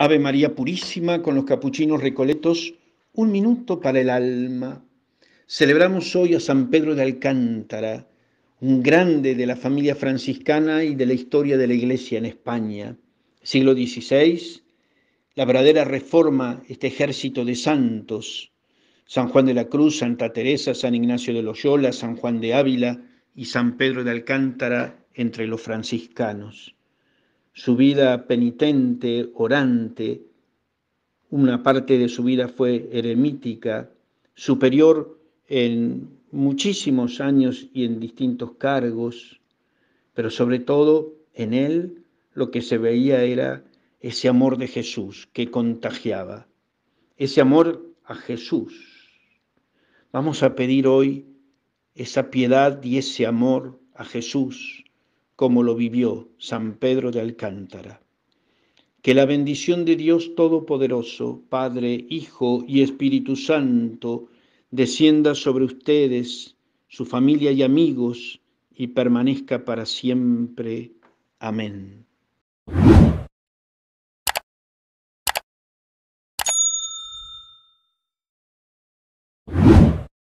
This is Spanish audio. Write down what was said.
Ave María Purísima con los capuchinos recoletos, un minuto para el alma. Celebramos hoy a San Pedro de Alcántara, un grande de la familia franciscana y de la historia de la Iglesia en España. Siglo XVI, la verdadera reforma, este ejército de santos, San Juan de la Cruz, Santa Teresa, San Ignacio de Loyola, San Juan de Ávila y San Pedro de Alcántara entre los franciscanos su vida penitente, orante, una parte de su vida fue eremítica, superior en muchísimos años y en distintos cargos, pero sobre todo en él lo que se veía era ese amor de Jesús que contagiaba, ese amor a Jesús. Vamos a pedir hoy esa piedad y ese amor a Jesús como lo vivió San Pedro de Alcántara. Que la bendición de Dios Todopoderoso, Padre, Hijo y Espíritu Santo, descienda sobre ustedes, su familia y amigos, y permanezca para siempre. Amén.